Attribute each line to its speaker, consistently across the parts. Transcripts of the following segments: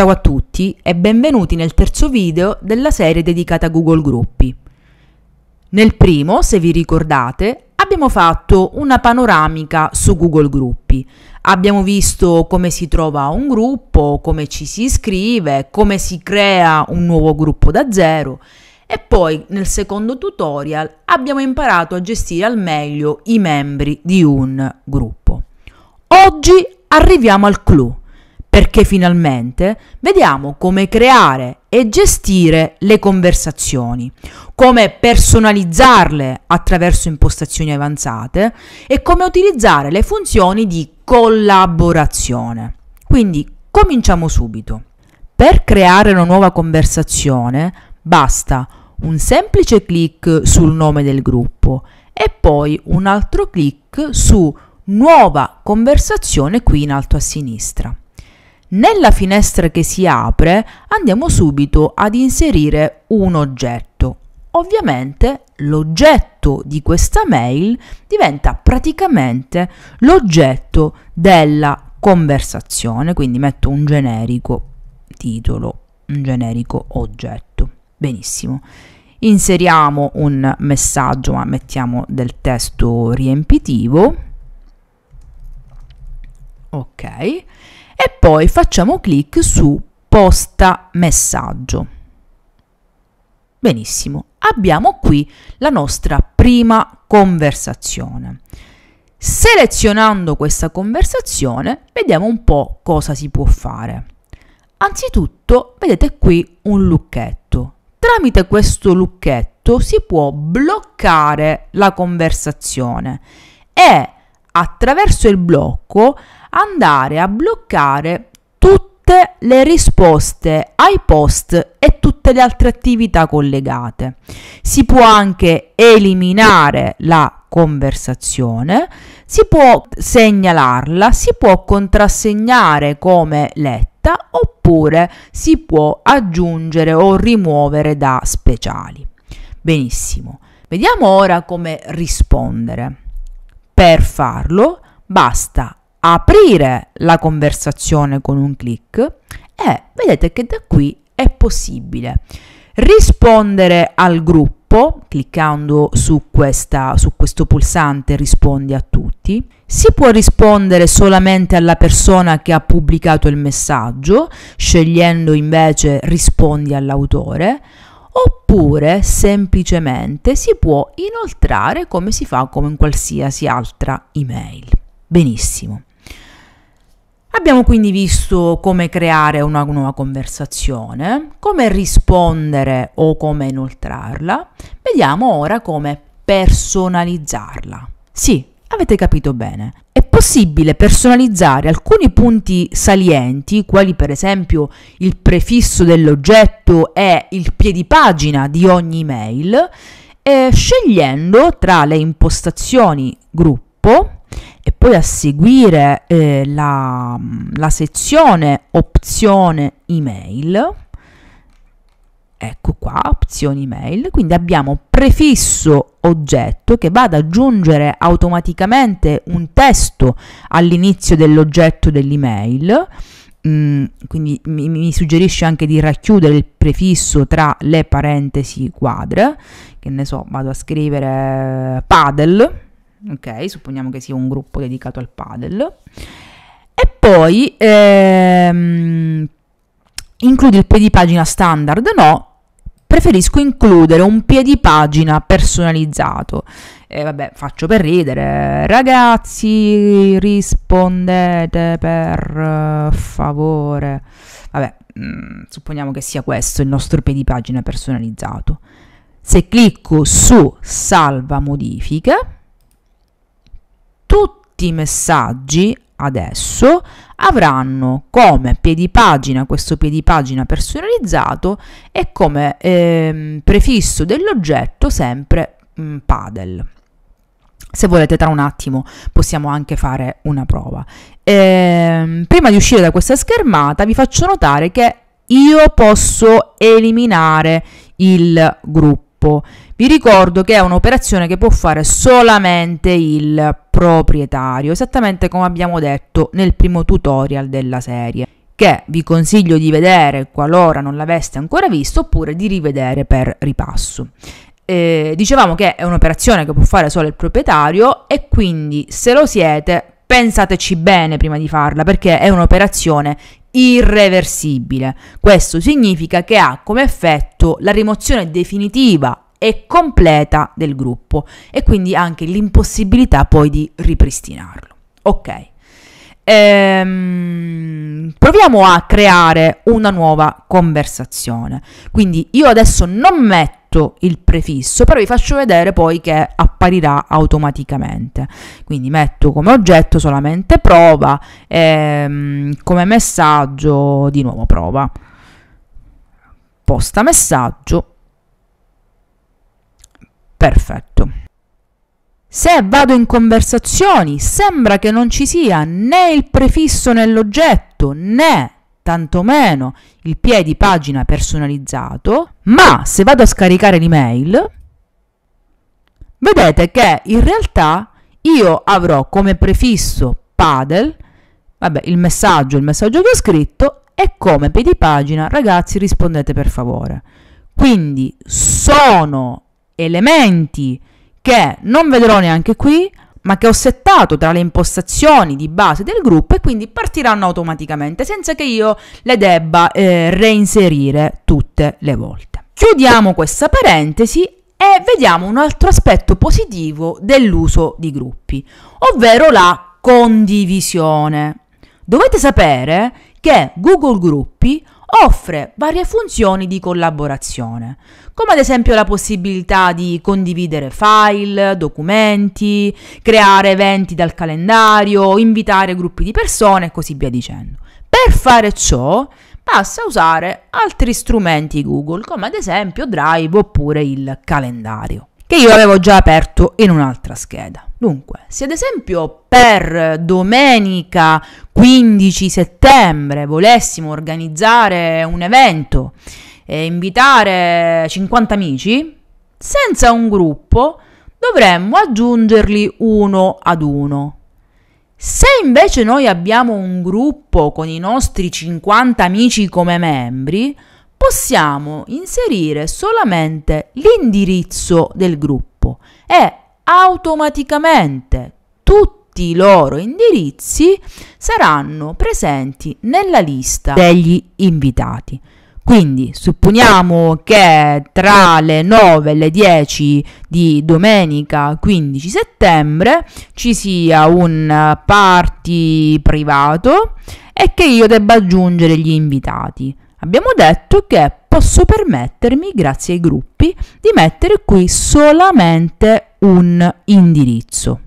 Speaker 1: Ciao a tutti e benvenuti nel terzo video della serie dedicata a Google Gruppi. Nel primo, se vi ricordate, abbiamo fatto una panoramica su Google Gruppi. Abbiamo visto come si trova un gruppo, come ci si iscrive, come si crea un nuovo gruppo da zero e poi nel secondo tutorial abbiamo imparato a gestire al meglio i membri di un gruppo. Oggi arriviamo al clou perché finalmente vediamo come creare e gestire le conversazioni, come personalizzarle attraverso impostazioni avanzate e come utilizzare le funzioni di collaborazione. Quindi cominciamo subito. Per creare una nuova conversazione basta un semplice clic sul nome del gruppo e poi un altro clic su Nuova conversazione qui in alto a sinistra. Nella finestra che si apre andiamo subito ad inserire un oggetto. Ovviamente l'oggetto di questa mail diventa praticamente l'oggetto della conversazione, quindi metto un generico titolo, un generico oggetto. Benissimo. Inseriamo un messaggio, ma mettiamo del testo riempitivo. Ok e poi facciamo clic su posta messaggio. Benissimo, abbiamo qui la nostra prima conversazione. Selezionando questa conversazione vediamo un po' cosa si può fare. Anzitutto vedete qui un lucchetto. Tramite questo lucchetto si può bloccare la conversazione e attraverso il blocco andare a bloccare tutte le risposte ai post e tutte le altre attività collegate. Si può anche eliminare la conversazione, si può segnalarla, si può contrassegnare come letta oppure si può aggiungere o rimuovere da speciali. Benissimo. Vediamo ora come rispondere. Per farlo basta aprire la conversazione con un clic e vedete che da qui è possibile rispondere al gruppo cliccando su, questa, su questo pulsante rispondi a tutti si può rispondere solamente alla persona che ha pubblicato il messaggio scegliendo invece rispondi all'autore oppure semplicemente si può inoltrare come si fa come in qualsiasi altra email. Benissimo. Abbiamo quindi visto come creare una nuova conversazione, come rispondere o come inoltrarla. Vediamo ora come personalizzarla. Sì, Avete capito bene. È possibile personalizzare alcuni punti salienti, quali per esempio il prefisso dell'oggetto e il piedipagina di ogni email, eh, scegliendo tra le impostazioni gruppo e poi a seguire eh, la, la sezione opzione email ecco qua, opzioni mail, quindi abbiamo prefisso oggetto che va ad aggiungere automaticamente un testo all'inizio dell'oggetto dell'email, mm, quindi mi, mi, suggerisce anche di racchiudere il prefisso tra le parentesi quadre, che ne so, vado a scrivere padel, ok, supponiamo che sia un gruppo dedicato al padel, e poi... Ehm, include il pedipagina standard no preferisco includere un piedipagina personalizzato. E vabbè, faccio per ridere. Ragazzi, rispondete per favore. Vabbè, mh, mm, supponiamo che sia questo il nostro piedipagina personalizzato. Se clicco su salva modifiche, tutti i messaggi adesso avranno come piedipagina questo piedipagina personalizzato e come ehm, prefisso dell'oggetto sempre mh, mm, padel. Se volete tra un attimo possiamo anche fare una prova. Ehm, prima di uscire da questa schermata vi faccio notare che io posso eliminare il gruppo sviluppo. Vi ricordo che è un'operazione che può fare solamente il proprietario, esattamente come abbiamo detto nel primo tutorial della serie che vi consiglio di vedere qualora non l'aveste ancora visto oppure di rivedere per ripasso. Eh, dicevamo che è un'operazione che può fare solo il proprietario e quindi se lo siete pensateci bene prima di farla perché è un'operazione irreversibile. Questo significa che ha come effetto la rimozione definitiva e completa del gruppo e quindi anche l'impossibilità poi di ripristinarlo. Ok. Ehm, proviamo a creare una nuova conversazione. Quindi io adesso non metto metto il prefisso, però vi faccio vedere poi che apparirà automaticamente. Quindi metto come oggetto solamente prova, ehm, come messaggio di nuovo prova. Posta messaggio. Perfetto. Se vado in conversazioni, sembra che non ci sia né il prefisso nell'oggetto né tantomeno il piedi pagina personalizzato, ma se vado a scaricare l'email, vedete che in realtà io avrò come prefisso padel, vabbè, il messaggio, il messaggio che ho scritto e come piedi pagina, ragazzi, rispondete per favore. Quindi sono elementi che non vedrò neanche qui, ma che ho settato tra le impostazioni di base del gruppo e quindi partiranno automaticamente senza che io le debba eh, reinserire tutte le volte. Chiudiamo questa parentesi e vediamo un altro aspetto positivo dell'uso di gruppi, ovvero la condivisione. Dovete sapere che Google Gruppi offre varie funzioni di collaborazione, come ad esempio la possibilità di condividere file, documenti, creare eventi dal calendario, invitare gruppi di persone e così via dicendo. Per fare ciò basta usare altri strumenti Google, come ad esempio Drive oppure il calendario che io avevo già aperto in un'altra scheda. Dunque, se ad esempio per domenica 15 settembre volessimo organizzare un evento e invitare 50 amici, senza un gruppo dovremmo aggiungerli uno ad uno. Se invece noi abbiamo un gruppo con i nostri 50 amici come membri, possiamo inserire solamente l'indirizzo del gruppo e automaticamente tutti i loro indirizzi saranno presenti nella lista degli invitati. Quindi supponiamo che tra le 9 e le 10 di domenica 15 settembre ci sia un party privato e che io debba aggiungere gli invitati. Abbiamo detto che posso permettermi, grazie ai gruppi, di mettere qui solamente un indirizzo.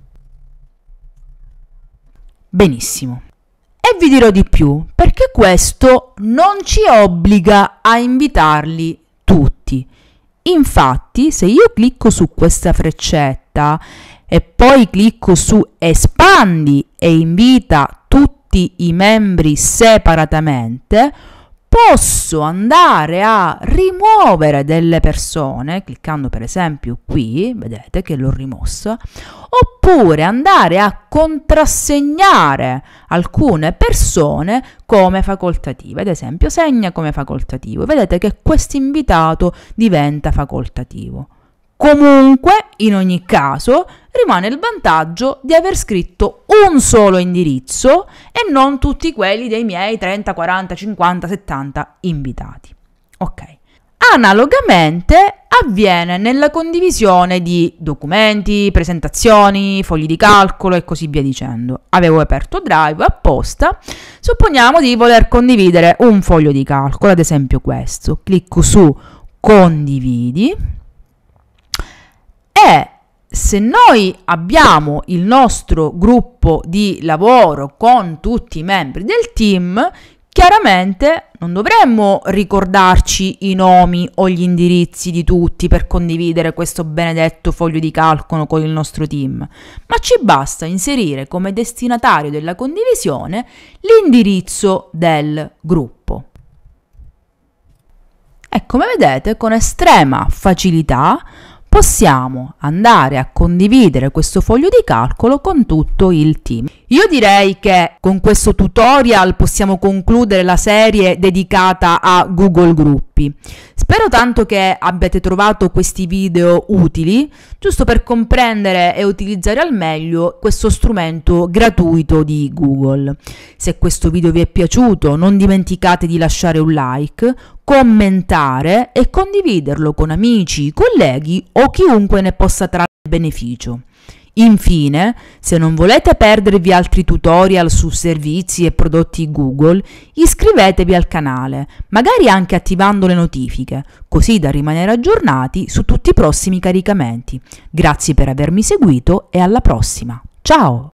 Speaker 1: Benissimo. E vi dirò di più, perché questo non ci obbliga a invitarli tutti. Infatti, se io clicco su questa freccetta e poi clicco su espandi e invita tutti i membri separatamente, posso andare a rimuovere delle persone, cliccando per esempio qui, vedete che l'ho rimossa, oppure andare a contrassegnare alcune persone come facoltative, ad esempio segna come facoltativo, vedete che questo invitato diventa facoltativo. Comunque, in ogni caso, rimane il vantaggio di aver scritto un solo indirizzo e non tutti quelli dei miei 30, 40, 50, 70 invitati. Ok. Analogamente avviene nella condivisione di documenti, presentazioni, fogli di calcolo e così via dicendo. Avevo aperto Drive apposta, supponiamo di voler condividere un foglio di calcolo, ad esempio questo. Clicco su condividi è se noi abbiamo il nostro gruppo di lavoro con tutti i membri del team, chiaramente non dovremmo ricordarci i nomi o gli indirizzi di tutti per condividere questo benedetto foglio di calcolo con il nostro team, ma ci basta inserire come destinatario della condivisione l'indirizzo del gruppo. E come vedete, con estrema facilità possiamo andare a condividere questo foglio di calcolo con tutto il team. Io direi che con questo tutorial possiamo concludere la serie dedicata a Google Gruppi. Spero tanto che abbiate trovato questi video utili, giusto per comprendere e utilizzare al meglio questo strumento gratuito di Google. Se questo video vi è piaciuto non dimenticate di lasciare un like, commentare e condividerlo con amici, colleghi o chiunque ne possa trarre beneficio. Infine, se non volete perdervi altri tutorial su servizi e prodotti Google, iscrivetevi al canale, magari anche attivando le notifiche, così da rimanere aggiornati su tutti i prossimi caricamenti. Grazie per avermi seguito e alla prossima. Ciao!